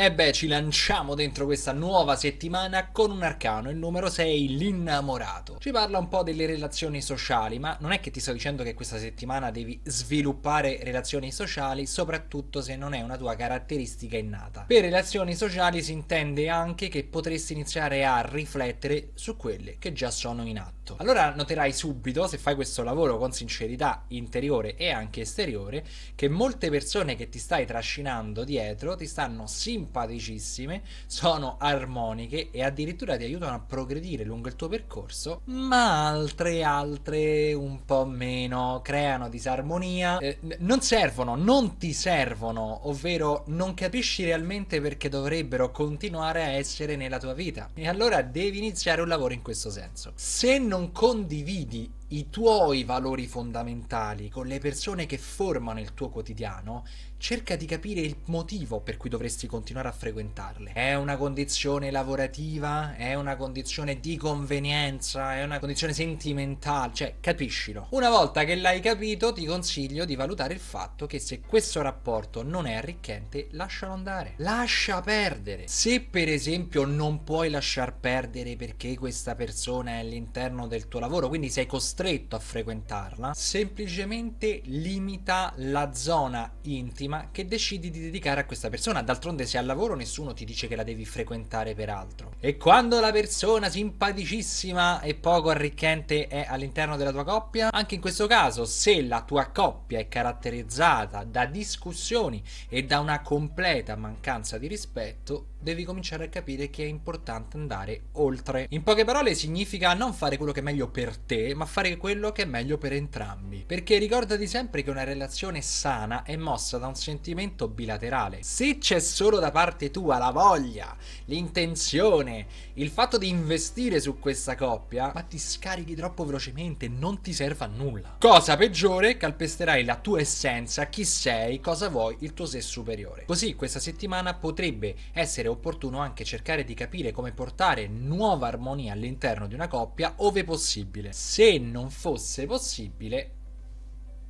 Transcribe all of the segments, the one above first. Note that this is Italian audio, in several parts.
E beh, ci lanciamo dentro questa nuova settimana con un arcano, il numero 6, l'innamorato. Ci parla un po' delle relazioni sociali, ma non è che ti sto dicendo che questa settimana devi sviluppare relazioni sociali, soprattutto se non è una tua caratteristica innata. Per relazioni sociali si intende anche che potresti iniziare a riflettere su quelle che già sono in atto. Allora noterai subito, se fai questo lavoro con sincerità interiore e anche esteriore, che molte persone che ti stai trascinando dietro ti stanno simpatizzando simpaticissime, sono armoniche e addirittura ti aiutano a progredire lungo il tuo percorso, ma altre, altre un po' meno, creano disarmonia, eh, non servono, non ti servono, ovvero non capisci realmente perché dovrebbero continuare a essere nella tua vita. E allora devi iniziare un lavoro in questo senso. Se non condividi i tuoi valori fondamentali con le persone che formano il tuo quotidiano, cerca di capire il motivo per cui dovresti continuare a frequentarle. È una condizione lavorativa? È una condizione di convenienza? È una condizione sentimentale? Cioè, capiscilo. Una volta che l'hai capito, ti consiglio di valutare il fatto che se questo rapporto non è arricchente, lascialo andare. Lascia perdere. Se per esempio non puoi lasciar perdere perché questa persona è all'interno del tuo lavoro, quindi sei costretto costretto a frequentarla, semplicemente limita la zona intima che decidi di dedicare a questa persona. D'altronde se al lavoro nessuno ti dice che la devi frequentare per altro. E quando la persona simpaticissima e poco arricchente è all'interno della tua coppia, anche in questo caso se la tua coppia è caratterizzata da discussioni e da una completa mancanza di rispetto, devi cominciare a capire che è importante andare oltre. In poche parole significa non fare quello che è meglio per te, ma fare fare quello che è meglio per entrambi. Perché ricordati sempre che una relazione sana è mossa da un sentimento bilaterale. Se c'è solo da parte tua la voglia, l'intenzione, il fatto di investire su questa coppia, ma ti scarichi troppo velocemente, non ti serve a nulla. Cosa peggiore, calpesterai la tua essenza, chi sei, cosa vuoi, il tuo sé superiore. Così questa settimana potrebbe essere opportuno anche cercare di capire come portare nuova armonia all'interno di una coppia ove possibile. Se non non fosse possibile,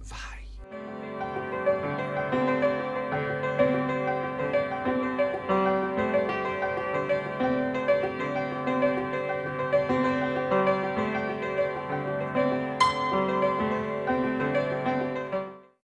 vai.